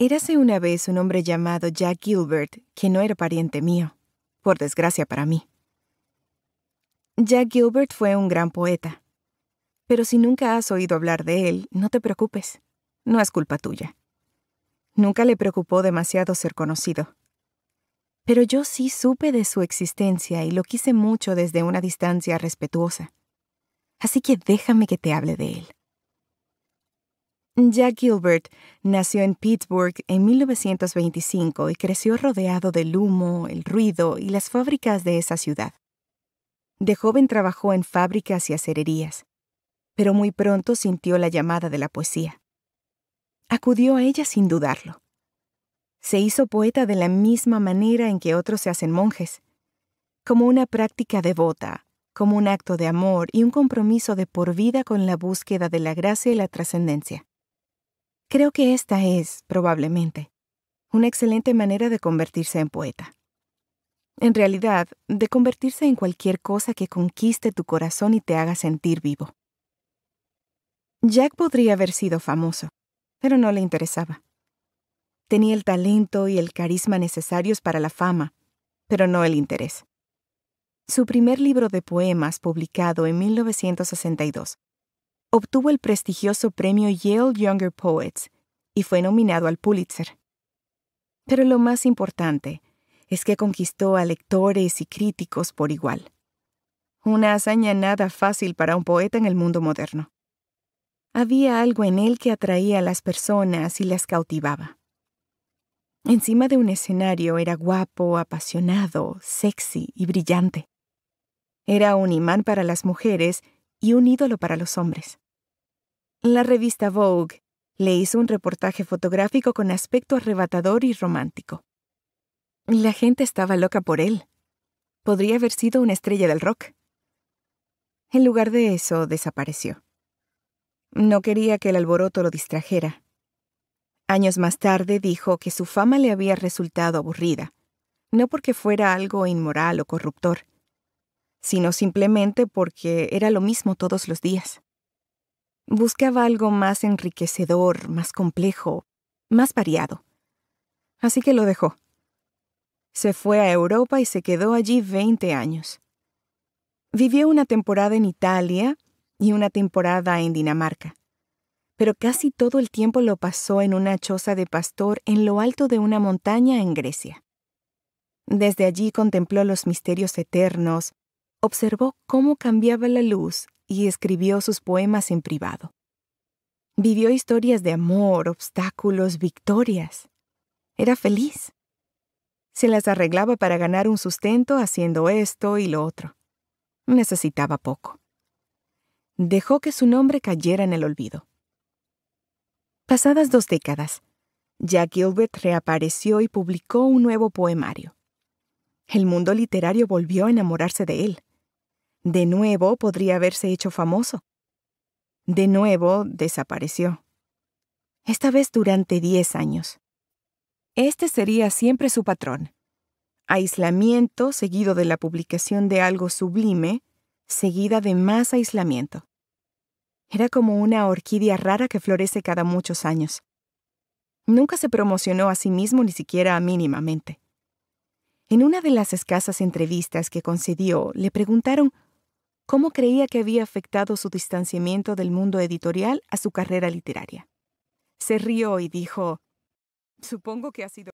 Érase una vez un hombre llamado Jack Gilbert, que no era pariente mío, por desgracia para mí. Jack Gilbert fue un gran poeta. Pero si nunca has oído hablar de él, no te preocupes. No es culpa tuya. Nunca le preocupó demasiado ser conocido. Pero yo sí supe de su existencia y lo quise mucho desde una distancia respetuosa. Así que déjame que te hable de él. Jack Gilbert nació en Pittsburgh en 1925 y creció rodeado del humo, el ruido y las fábricas de esa ciudad. De joven trabajó en fábricas y acererías, pero muy pronto sintió la llamada de la poesía. Acudió a ella sin dudarlo. Se hizo poeta de la misma manera en que otros se hacen monjes, como una práctica devota, como un acto de amor y un compromiso de por vida con la búsqueda de la gracia y la trascendencia. Creo que esta es, probablemente, una excelente manera de convertirse en poeta. En realidad, de convertirse en cualquier cosa que conquiste tu corazón y te haga sentir vivo. Jack podría haber sido famoso, pero no le interesaba. Tenía el talento y el carisma necesarios para la fama, pero no el interés. Su primer libro de poemas, publicado en 1962, obtuvo el prestigioso premio Yale Younger Poets y fue nominado al Pulitzer. Pero lo más importante es que conquistó a lectores y críticos por igual. Una hazaña nada fácil para un poeta en el mundo moderno. Había algo en él que atraía a las personas y las cautivaba. Encima de un escenario era guapo, apasionado, sexy y brillante. Era un imán para las mujeres y un ídolo para los hombres. La revista Vogue le hizo un reportaje fotográfico con aspecto arrebatador y romántico. La gente estaba loca por él. Podría haber sido una estrella del rock. En lugar de eso, desapareció. No quería que el alboroto lo distrajera. Años más tarde dijo que su fama le había resultado aburrida, no porque fuera algo inmoral o corruptor, sino simplemente porque era lo mismo todos los días. Buscaba algo más enriquecedor, más complejo, más variado. Así que lo dejó. Se fue a Europa y se quedó allí 20 años. Vivió una temporada en Italia y una temporada en Dinamarca, pero casi todo el tiempo lo pasó en una choza de pastor en lo alto de una montaña en Grecia. Desde allí contempló los misterios eternos, observó cómo cambiaba la luz y escribió sus poemas en privado. Vivió historias de amor, obstáculos, victorias. Era feliz. Se las arreglaba para ganar un sustento haciendo esto y lo otro. Necesitaba poco. Dejó que su nombre cayera en el olvido. Pasadas dos décadas, Jack Gilbert reapareció y publicó un nuevo poemario. El mundo literario volvió a enamorarse de él de nuevo podría haberse hecho famoso. De nuevo desapareció. Esta vez durante diez años. Este sería siempre su patrón. Aislamiento seguido de la publicación de algo sublime, seguida de más aislamiento. Era como una orquídea rara que florece cada muchos años. Nunca se promocionó a sí mismo ni siquiera mínimamente. En una de las escasas entrevistas que concedió, le preguntaron cómo creía que había afectado su distanciamiento del mundo editorial a su carrera literaria. Se rió y dijo, Supongo que ha sido...